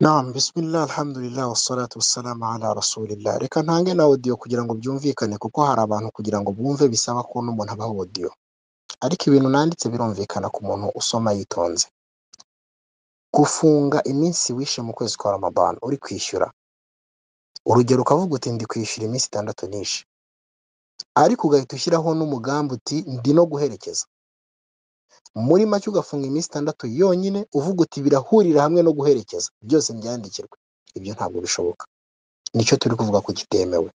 Naam, bismillah alhamdulillah wassalatu wassalamu ala rasulillah. Reka ntange na audio kugira ngo byumvikane kuko hari abantu kugira ngo bumve bisaba ko n'umuntu abaha audio. Ariko ibintu nanditse birumvikana ku muntu usoma yitonze. Gufunga iminsi wishe mu kwezi kwa Ramadan uri kwishyura. Urugero ukavuga uti ndi kwishyura iminsi itandatu nishe. Ariko ugahita ushyiraho n'umugambi uti ndi no guherekeza. muri make ugafunga iminsi itandatu yonyine uvuga uti birahurira hamwe no guherekeza byose byandikirwe, ibyo ntabwo bishoboka nicyo turi kuvuga ko kitemewe.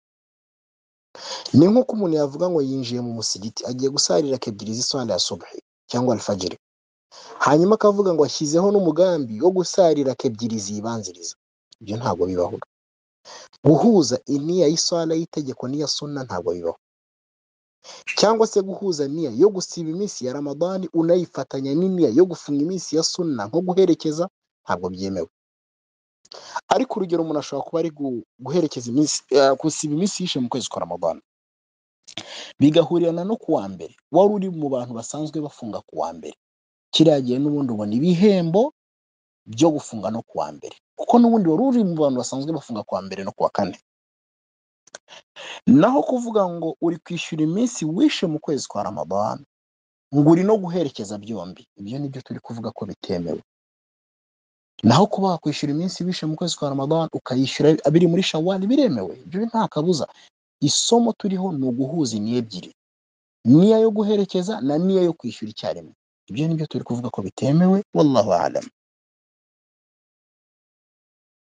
Ni nk'uko umuntu yavuga ngo yinjiye mu musigiti agiye gusarira ebyiri z'iswanda ya subuhi cyangwa alfajiri, hanyuma akavuga ngo ashyizeho n'umugambi wo gusarira ebyiri zibanziriza, ibyo ntabwo bibaho. Guhuza iniya y'iswala y'itegeko n'iya suna ntabwo bibaho. cyangwa se guhuza niya yo gusiba iminsi ya ramadani unayifatanya n'iniya yo gufunga iminsi ya sunna nko guherekeza ntabwo byemewe ariko urugero umuntu ashobora kuba ari guherekeza iminsi eh, gusiba iminsi yishe mu kwezi kwa ramadani bigahurirana no ku wa mbere wari uri mu bantu basanzwe bafunga ku wa mbere kiriya gihe n'ubundi ubona ibihembo byo gufunga no ku wa mbere kuko n'ubundi wari uri mu bantu basanzwe bafunga ku wa mbere no ku wa kane naho kuvuga ngo uri kwishyura iminsi wishe mu kwezi kwa ramadani ngo uri no guherekeza byombi ibyo ni byo turi kuvuga ko bitemewe naho kuba wakwishyura iminsi wishe mu kwezi kwa ramadani ukayishyura abiri muri shawari biremewe ibyo nta kabuza isomo turiho ni uguhuza ni ebyiri niya yo guherekeza na niya yo kwishyura icyarimwe ibyo ni byo turi kuvuga ko bitemewe wallahu alam